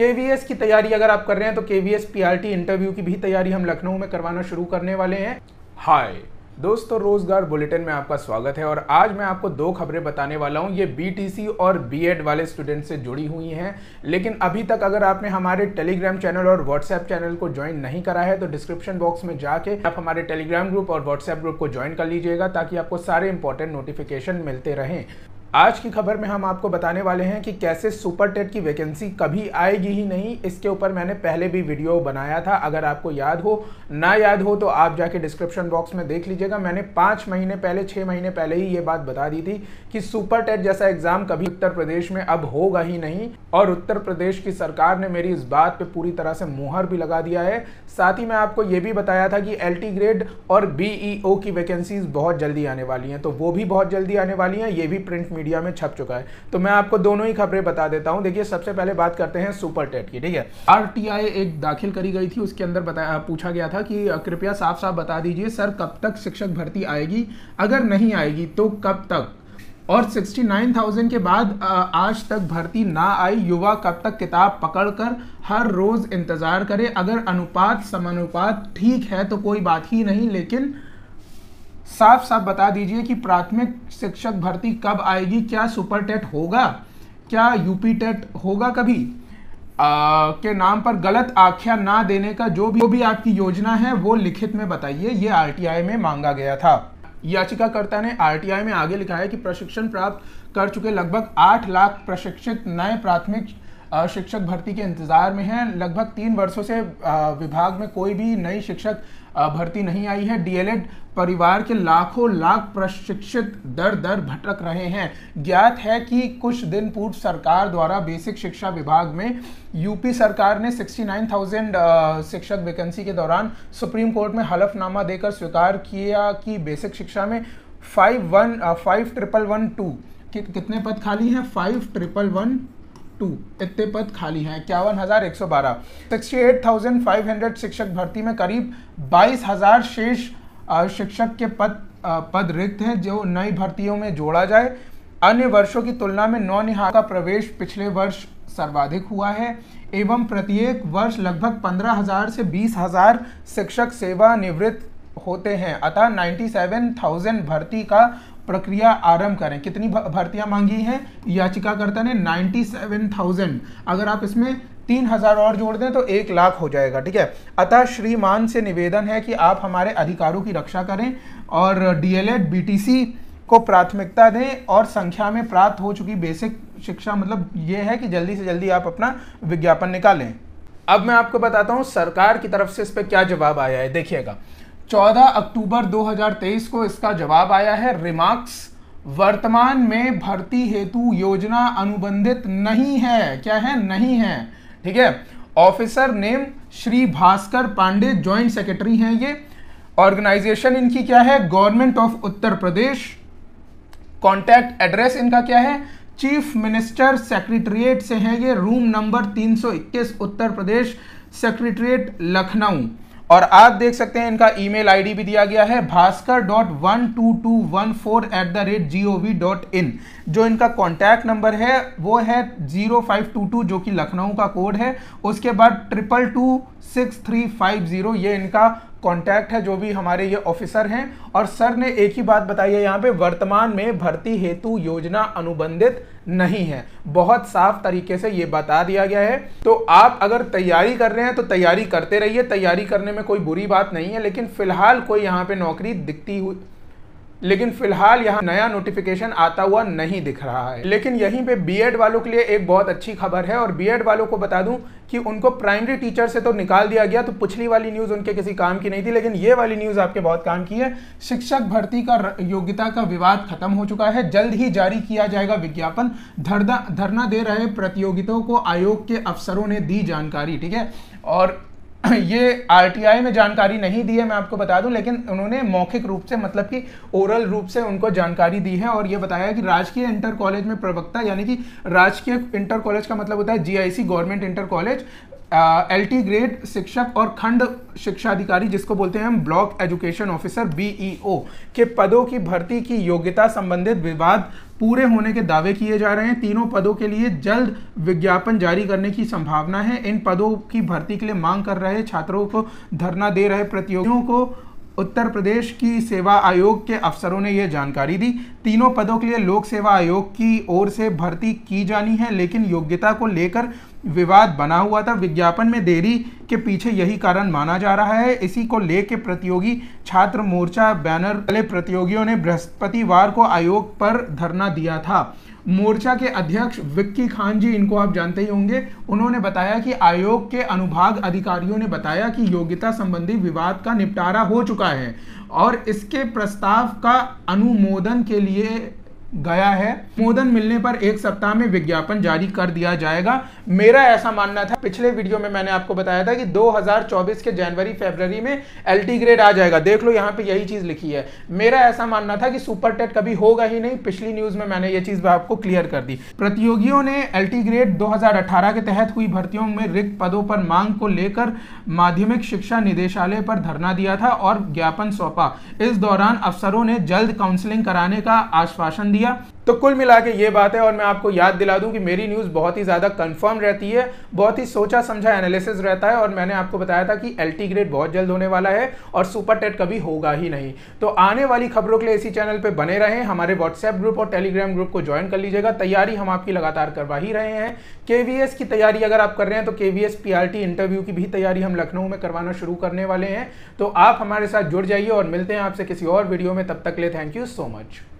के की तैयारी अगर आप कर रहे हैं तो के पीआरटी इंटरव्यू की भी तैयारी हम लखनऊ में करवाना शुरू करने वाले हैं हाय दोस्तों रोजगार बुलेटिन में आपका स्वागत है और आज मैं आपको दो खबरें बताने वाला हूं ये बीटीसी और बीएड वाले स्टूडेंट से जुड़ी हुई हैं लेकिन अभी तक अगर आपने हमारे टेलीग्राम चैनल और व्हाट्सएप चैनल को ज्वाइन नहीं करा है तो डिस्क्रिप्शन बॉक्स में जाके आप हमारे टेलीग्राम ग्रुप और व्हाट्सएप ग्रुप को ज्वाइन कर लीजिएगा ताकि आपको सारे इंपॉर्टेंट नोटिफिकेशन मिलते रहें आज की खबर में हम आपको बताने वाले हैं कि कैसे सुपर टेट की वैकेंसी कभी आएगी ही नहीं इसके ऊपर मैंने पहले भी वीडियो बनाया था अगर आपको याद हो ना याद हो तो आप जाके डिस्क्रिप्शन बॉक्स में देख लीजिएगा मैंने पाँच महीने पहले छः महीने पहले ही ये बात बता दी थी कि सुपर टेट जैसा एग्ज़ाम कभी उत्तर प्रदेश में अब होगा ही नहीं और उत्तर प्रदेश की सरकार ने मेरी इस बात पर पूरी तरह से मुहर भी लगा दिया है साथ ही मैं आपको ये भी बताया था कि एल ग्रेड और बी e की वैकेंसीज बहुत जल्दी आने वाली हैं तो वो भी बहुत जल्दी आने वाली हैं ये भी प्रिंट मीडिया मीडिया में छप चुका है तो मैं आपको दोनों ही खबरें बता देता हूं देखिए सबसे पहले बात करते हैं सुपर टेट की ठीक है आर एक दाखिल करी गई थी उसके अंदर बताया पूछा गया था कि कृपया साफ साफ बता दीजिए सर कब तक शिक्षक भर्ती आएगी अगर नहीं आएगी तो कब तक और 69,000 के बाद आज तक भर्ती ना आई युवा कब तक किताब पकड़कर हर रोज इंतजार करे अगर अनुपात समानुपात ठीक है तो कोई बात ही नहीं लेकिन साफ साफ बता दीजिए कि प्राथमिक शिक्षक भर्ती कब आएगी क्या सुपर टेट होगा क्या यूपी टेट होगा कभी आ, के नाम पर गलत आख्या ना देने का जो भी जो भी आपकी योजना है वो लिखित में बताइए ये आर में मांगा गया था याचिकाकर्ता ने आर में आगे लिखा है कि प्रशिक्षण प्राप्त कर चुके लगभग आठ लाख प्रशिक्षित नए प्राथमिक शिक्षक भर्ती के इंतज़ार में हैं लगभग तीन वर्षों से विभाग में कोई भी नई शिक्षक भर्ती नहीं आई है डीएलएड परिवार के लाखों लाख प्रशिक्षित दर दर भटक रहे हैं ज्ञात है कि कुछ दिन पूर्व सरकार द्वारा बेसिक शिक्षा विभाग में यूपी सरकार ने 69,000 शिक्षक वैकेंसी के दौरान सुप्रीम कोर्ट में हलफनामा देकर स्वीकार किया कि बेसिक शिक्षा में five one five triple one two कितने पद खाली हैं फाइव ट्रिपल वन टू इतने पद खाली हैं इक्यावन हज़ार एक सौ बारह sixty eight thousand five hundred शिक्षक भर्ती में करीब बाईस हज़ार शेष शिक्षक के पद पद रिक्त हैं जो नई भर्तियों में जोड़ा जाए अन्य वर्षों की तुलना में नौ निहार का प्रवेश पिछले वर्ष सर्वाधिक हुआ है एवं प्रत्येक वर्ष लगभग पंद्रह हज़ार से बीस हज़ार शिक्षक सेवा निवृत्त होते हैं अतः नाइन्टी सेवन थाउजेंड भर्ती का प्रक्रिया आरंभ करें कितनी भर्तियां मांगी हैं याचिकाकर्ता ने 97,000 अगर आप इसमें तीन हजार और जोड़ दें तो एक लाख हो जाएगा ठीक है अतः श्रीमान से निवेदन है कि आप हमारे अधिकारों की रक्षा करें और डीएलएड बीटीसी को प्राथमिकता दें और संख्या में प्राप्त हो चुकी बेसिक शिक्षा मतलब ये है कि जल्दी से जल्दी आप अपना विज्ञापन निकालें अब मैं आपको बताता हूँ सरकार की तरफ से इस पर क्या जवाब आया है देखिएगा 14 अक्टूबर 2023 को इसका जवाब आया है रिमार्क्स वर्तमान में भर्ती हेतु योजना अनुबंधित नहीं है क्या है नहीं है ठीक है officer name Shri Bhaskar Pandey joint secretary हैं ये ऑर्गेनाइजेशन इनकी क्या है government of Uttar Pradesh contact address इनका क्या है चीफ मिनिस्टर सेक्रेटरिएट से हैं ये room number 321 Uttar Pradesh secretariat Lucknow और आप देख सकते हैं इनका ईमेल आईडी भी दिया गया है Bhaskar dot one two two one four at the rate G O V dot in जो इनका कॉन्टैक्ट नंबर है वो है जीरो फाइव टू टू जो कि लखनऊ का कोड है उसके बाद triple two six three five zero ये इनका कॉन्टैक्ट है जो भी हमारे ये ऑफिसर हैं और सर ने एक ही बात बताई है यहाँ पे वर्तमान में भर्ती हेतु योजना अनुबंधित नहीं है बहुत साफ तरीके से ये बता दिया गया है तो आप अगर तैयारी कर रहे हैं तो तैयारी करते रहिए तैयारी करने में कोई बुरी बात नहीं है लेकिन फिलहाल कोई यहाँ पे नौकरी दिखती हुई लेकिन फिलहाल यहाँ नया नोटिफिकेशन आता हुआ नहीं दिख रहा है लेकिन यहीं पे बीएड वालों के लिए एक बहुत अच्छी खबर है और बीएड वालों को बता दूं कि उनको प्राइमरी टीचर से तो निकाल दिया गया तो पिछली वाली न्यूज़ उनके किसी काम की नहीं थी लेकिन ये वाली न्यूज़ आपके बहुत काम की है शिक्षक भर्ती का योग्यता का विवाद खत्म हो चुका है जल्द ही जारी किया जाएगा विज्ञापन धरना दे रहे प्रतियोगितों को आयोग के अफसरों ने दी जानकारी ठीक है और ये आरटीआई में जानकारी नहीं दी है मैं आपको बता दूं लेकिन उन्होंने मौखिक रूप से मतलब कि ओरल रूप से उनको जानकारी दी है और ये बताया कि राजकीय इंटर कॉलेज में प्रवक्ता यानी कि राजकीय इंटर कॉलेज का मतलब होता है GIC government inter college L T grade शिक्षक और खंड शिक्षा अधिकारी जिसको बोलते हैं हम ब्लॉक एजुकेशन ऑफिसर बीईओ के पदों की भर्ती की योग्यता संबंधित विवाद पूरे होने के दावे किए जा रहे हैं तीनों पदों के लिए जल्द विज्ञापन जारी करने की संभावना है इन पदों की भर्ती के लिए मांग कर रहे छात्रों को धरना दे रहे प्रतियोगियों को उत्तर प्रदेश की सेवा आयोग के अफसरों ने यह जानकारी दी तीनों पदों के लिए लोक सेवा आयोग की ओर से भर्ती की जानी है लेकिन योग्यता को लेकर विवाद बना हुआ था विज्ञापन में देरी के पीछे यही कारण माना जा रहा है इसी को लेके प्रतियोगी छात्र मोर्चा बैनर वाले प्रतियोगियों ने बृहस्पतिवार को आयोग पर धरना दिया था मोर्चा के अध्यक्ष विक्की खान जी इनको आप जानते ही होंगे उन्होंने बताया कि आयोग के अनुभाग अधिकारियों ने बताया कि योग्यता संबंधी विवाद का निपटारा हो चुका है और इसके प्रस्ताव का अनुमोदन के लिए गया है अनुमोदन मिलने पर एक सप्ताह में विज्ञापन जारी कर दिया जाएगा मेरा ऐसा मानना था पिछले वीडियो में मैंने आपको बताया था कि 2024 के जनवरी फरवरी में एल ग्रेड आ जाएगा देख लो यहाँ पे यही चीज लिखी है मेरा ऐसा मानना था कि सुपर टेट कभी होगा ही नहीं पिछली न्यूज में मैंने ये चीज आपको क्लियर कर दी प्रतियोगियों ने एल ग्रेड दो के तहत हुई भर्तियों में रिक्त पदों पर मांग को लेकर माध्यमिक शिक्षा निदेशालय पर धरना दिया था और ज्ञापन सौंपा इस दौरान अफसरों ने जल्द काउंसिलिंग कराने का आश्वासन दिया दिया तो कुल मिला के ये बात है और मैं आपको याद दिला दूं कि मेरी न्यूज़ बहुत ही ज़्यादा कंफर्म रहती है बहुत ही सोचा समझा एनालिसिस रहता है और मैंने आपको बताया था कि एल ग्रेड बहुत जल्द होने वाला है और सुपर टेट कभी होगा ही नहीं तो आने वाली खबरों के लिए इसी चैनल पर बने रहें हमारे व्हाट्सएप ग्रुप और टेलीग्राम ग्रुप को ज्वाइन कर लीजिएगा तैयारी हम आपकी लगातार करवा ही रहे हैं के की तैयारी अगर आप कर रहे हैं तो के वी इंटरव्यू की भी तैयारी हम लखनऊ में करवाना शुरू करने वाले हैं तो आप हमारे साथ जुड़ जाइए और मिलते हैं आपसे किसी और वीडियो में तब तक ले थैंक यू सो मच